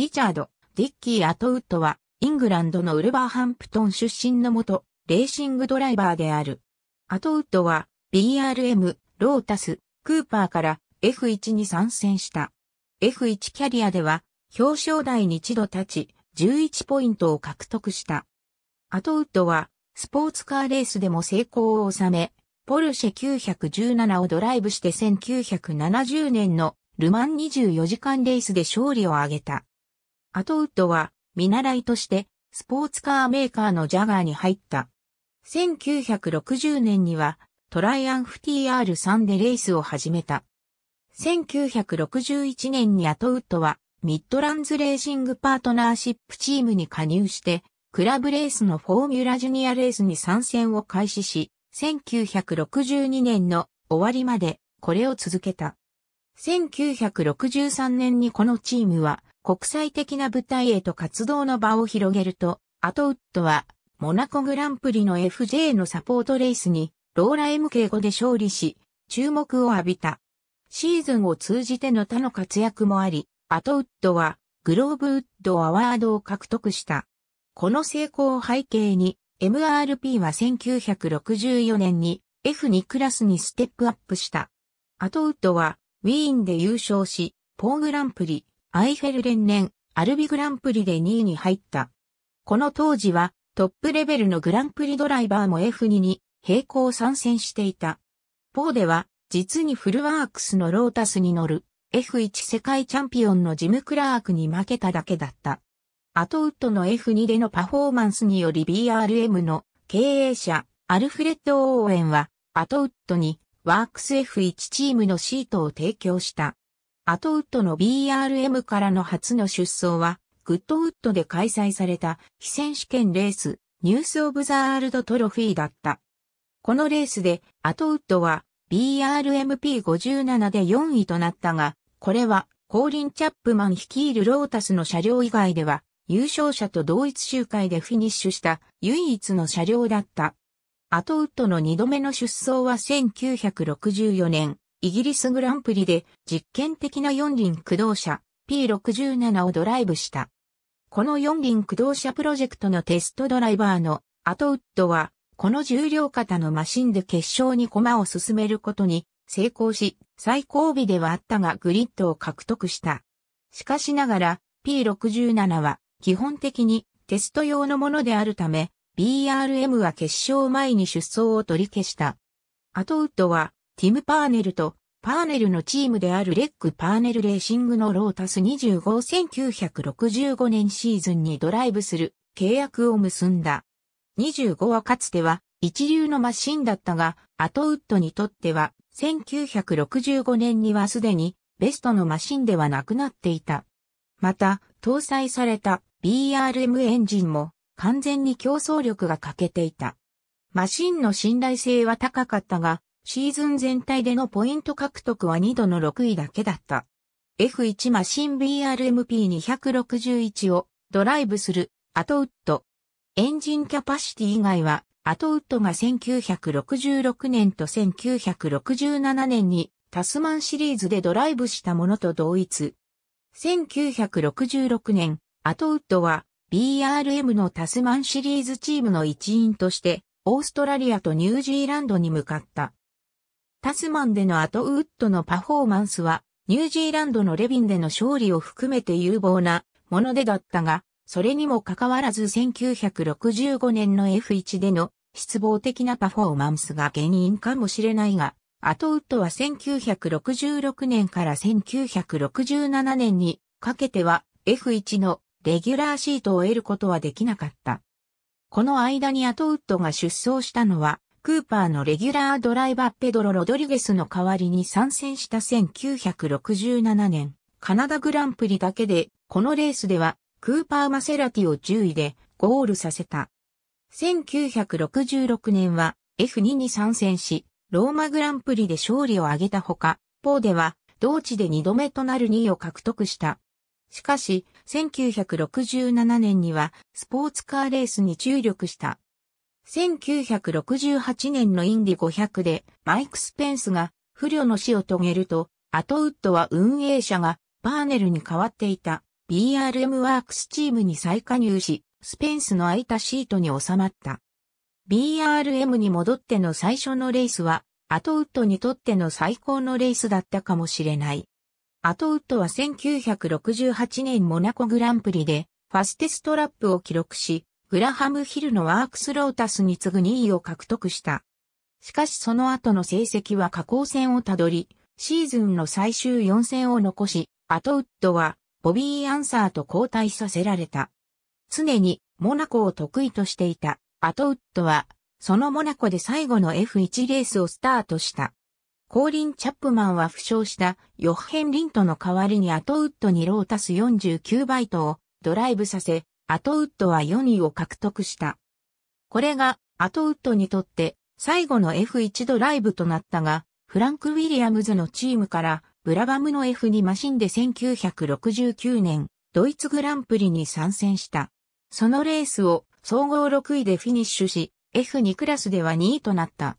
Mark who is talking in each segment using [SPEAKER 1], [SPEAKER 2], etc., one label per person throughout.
[SPEAKER 1] リチャード、ディッキー・アトウッドは、イングランドのウルバーハンプトン出身の元、レーシングドライバーである。アトウッドは、BRM、ロータス、クーパーから F1 に参戦した。F1 キャリアでは、表彰台に一度立ち、11ポイントを獲得した。アトウッドは、スポーツカーレースでも成功を収め、ポルシェ917をドライブして1970年のルマン24時間レースで勝利を挙げた。アトウッドは見習いとしてスポーツカーメーカーのジャガーに入った。1960年にはトライアンフ TR3 でレースを始めた。1961年にアトウッドはミッドランズレーシングパートナーシップチームに加入して、クラブレースのフォーミュラジュニアレースに参戦を開始し、1962年の終わりまでこれを続けた。1963年にこのチームは国際的な舞台へと活動の場を広げると、アトウッドは、モナコグランプリの FJ のサポートレースに、ローラ MK5 で勝利し、注目を浴びた。シーズンを通じての他の活躍もあり、アトウッドは、グローブウッドアワードを獲得した。この成功を背景に、MRP は1964年に F2 クラスにステップアップした。アトウッドは、ウィーンで優勝し、ポーグランプリ、アイフェル連年、アルビグランプリで2位に入った。この当時は、トップレベルのグランプリドライバーも F2 に並行参戦していた。ポーでは、実にフルワークスのロータスに乗る F1 世界チャンピオンのジム・クラークに負けただけだった。アトウッドの F2 でのパフォーマンスにより BRM の経営者アルフレッド・オーエンはアトウッドにワークス F1 チームのシートを提供した。アトウッドの BRM からの初の出走は、グッドウッドで開催された非選手権レース、ニュース・オブ・ザ・アールド・トロフィーだった。このレースで、アトウッドは BRMP57 で4位となったが、これはコーリン・チャップマン率いるロータスの車両以外では、優勝者と同一周回でフィニッシュした唯一の車両だった。アトウッドの2度目の出走は1964年、イギリスグランプリで実験的な四輪駆動車 P67 をドライブした。この四輪駆動車プロジェクトのテストドライバーのアトウッドは、この重量型のマシンで決勝に駒を進めることに成功し、最後尾ではあったがグリッドを獲得した。しかしながら P67 は基本的にテスト用のものであるため、BRM は決勝前に出走を取り消した。アトウッドはティム・パーネルと、パーネルのチームであるレック・パーネルレーシングのロータス25 1965年シーズンにドライブする契約を結んだ。25はかつては一流のマシンだったが、アトウッドにとっては1965年にはすでにベストのマシンではなくなっていた。また、搭載された BRM エンジンも完全に競争力が欠けていた。マシンの信頼性は高かったが、シーズン全体でのポイント獲得は2度の6位だけだった。F1 マシン BRMP261 をドライブするアトウッド。エンジンキャパシティ以外はアトウッドが1966年と1967年にタスマンシリーズでドライブしたものと同一。1966年、アトウッドは BRM のタスマンシリーズチームの一員としてオーストラリアとニュージーランドに向かった。タスマンでのアトウッドのパフォーマンスは、ニュージーランドのレビンでの勝利を含めて有望なものでだったが、それにもかかわらず1965年の F1 での失望的なパフォーマンスが原因かもしれないが、アトウッドは1966年から1967年にかけては F1 のレギュラーシートを得ることはできなかった。この間にアトウッドが出走したのはクーパーのレギュラードライバーペドロ・ロドリゲスの代わりに参戦した1967年、カナダグランプリだけで、このレースでは、クーパー・マセラティを10位でゴールさせた。1966年は F2 に参戦し、ローマグランプリで勝利を挙げたほか、ポーでは同地で2度目となる2位を獲得した。しかし、1967年にはスポーツカーレースに注力した。1968年のインディ500でマイク・スペンスが不慮の死を遂げると、アトウッドは運営者がパーネルに変わっていた BRM ワークスチームに再加入し、スペンスの空いたシートに収まった。BRM に戻っての最初のレースは、アトウッドにとっての最高のレースだったかもしれない。アトウッドは1968年モナコグランプリで、ファステストラップを記録し、グラハム・ヒルのワークス・ロータスに次ぐ2位を獲得した。しかしその後の成績は下降線をたどり、シーズンの最終4戦を残し、アトウッドはボビー・アンサーと交代させられた。常にモナコを得意としていたアトウッドは、そのモナコで最後の F1 レースをスタートした。コーリン・チャップマンは負傷したヨッヘン・リントの代わりにアトウッドにロータス49バイトをドライブさせ、アトウッドは4位を獲得した。これがアトウッドにとって最後の F1 ドライブとなったが、フランク・ウィリアムズのチームからブラバムの F2 マシンで1969年、ドイツグランプリに参戦した。そのレースを総合6位でフィニッシュし、F2 クラスでは2位となった。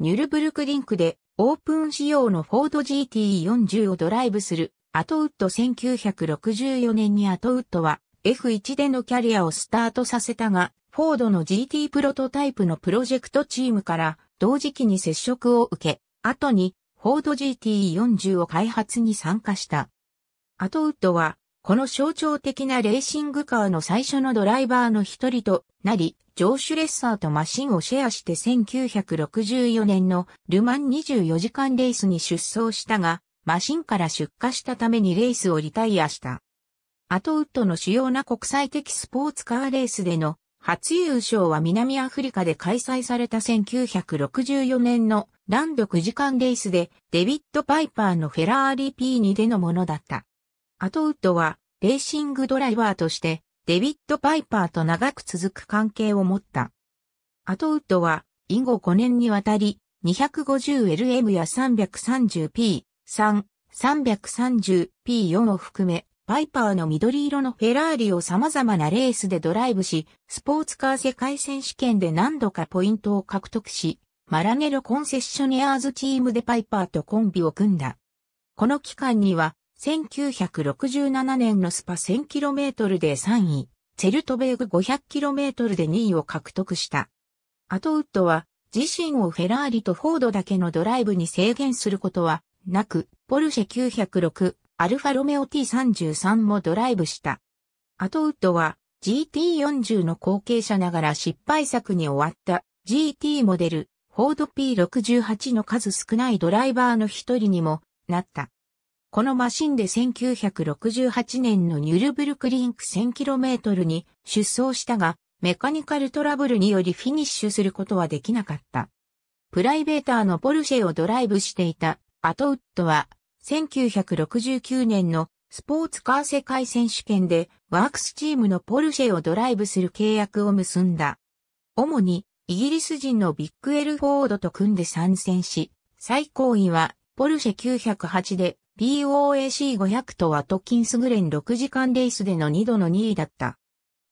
[SPEAKER 1] ニュルブルクリンクでオープン仕様のフォード GT40 をドライブするアトウッド1964年にアトウッドは F1 でのキャリアをスタートさせたが、フォードの GT プロトタイプのプロジェクトチームから同時期に接触を受け、後にフォード GT40 を開発に参加した。アトウッドは、この象徴的なレーシングカーの最初のドライバーの一人となり、ジョーシュレッサーとマシンをシェアして1964年のルマン24時間レースに出走したが、マシンから出荷したためにレースをリタイアした。アトウッドの主要な国際的スポーツカーレースでの初優勝は南アフリカで開催された1964年のランド9時間レースでデビッド・パイパーのフェラーリ P2 でのものだった。アトウッドはレーシングドライバーとしてデビッド・パイパーと長く続く関係を持った。アトウッドは以後5年にわたり 250LM や 330P3、330P4 を含めパイパーの緑色のフェラーリを様々なレースでドライブし、スポーツカー世界選手権で何度かポイントを獲得し、マラネロコンセッショニアーズチームでパイパーとコンビを組んだ。この期間には、1967年のスパ 1000km で3位、ツェルトベーグ 500km で2位を獲得した。アトウッドは、自身をフェラーリとフォードだけのドライブに制限することはなく、ポルシェ906、アルファロメオ T33 もドライブした。アトウッドは GT40 の後継者ながら失敗作に終わった GT モデル、フォード P68 の数少ないドライバーの一人にもなった。このマシンで1968年のニュルブルクリンク 1000km に出走したが、メカニカルトラブルによりフィニッシュすることはできなかった。プライベーターのポルシェをドライブしていたアトウッドは1969年のスポーツカー世界選手権でワークスチームのポルシェをドライブする契約を結んだ。主にイギリス人のビッグエルフォードと組んで参戦し、最高位はポルシェ908で BOAC500 とアトキンスグレン6時間レースでの2度の2位だった。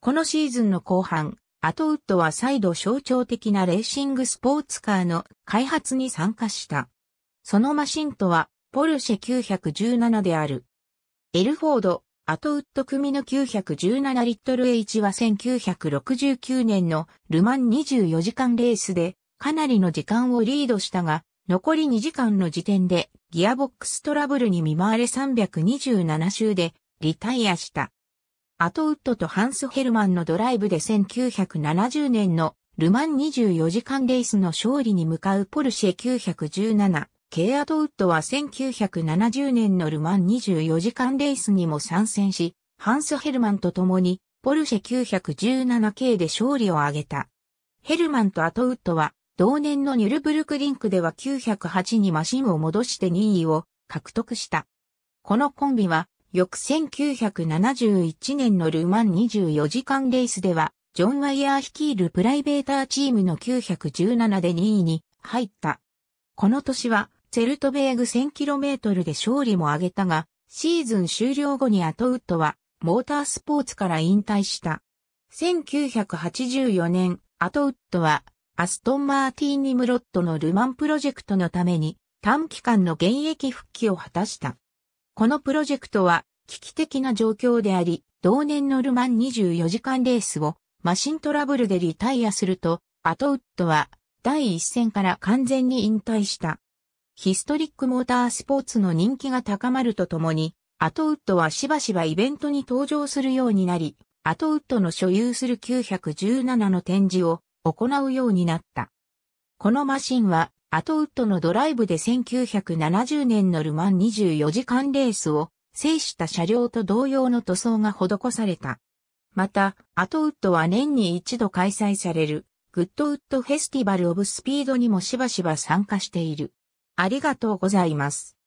[SPEAKER 1] このシーズンの後半、アトウッドは再度象徴的なレーシングスポーツカーの開発に参加した。そのマシンとはポルシェ917である。エルフォード、アトウッド組の917リットル H は1969年のルマン24時間レースでかなりの時間をリードしたが、残り2時間の時点でギアボックストラブルに見舞われ327周でリタイアした。アトウッドとハンス・ヘルマンのドライブで1970年のルマン24時間レースの勝利に向かうポルシェ917。ケイアトウッドは1970年のルマン24時間レースにも参戦し、ハンス・ヘルマンと共にポルシェ 917K で勝利を挙げた。ヘルマンとアトウッドは同年のニュルブルクリンクでは908にマシンを戻して2位を獲得した。このコンビは翌1971年のルマン24時間レースではジョン・ワイヤー率いるプライベーターチームの917で2位に入った。この年はチェルトベーグ 1000km で勝利も挙げたが、シーズン終了後にアトウッドは、モータースポーツから引退した。1984年、アトウッドは、アストン・マーティン・ニムロットのルマンプロジェクトのために、短期間の現役復帰を果たした。このプロジェクトは、危機的な状況であり、同年のルマン24時間レースを、マシントラブルでリタイアすると、アトウッドは、第一戦から完全に引退した。ヒストリックモータースポーツの人気が高まるとともに、アトウッドはしばしばイベントに登場するようになり、アトウッドの所有する917の展示を行うようになった。このマシンは、アトウッドのドライブで1970年のルマン24時間レースを制した車両と同様の塗装が施された。また、アトウッドは年に一度開催される、グッドウッドフェスティバル・オブ・スピードにもしばしば参加している。ありがとうございます。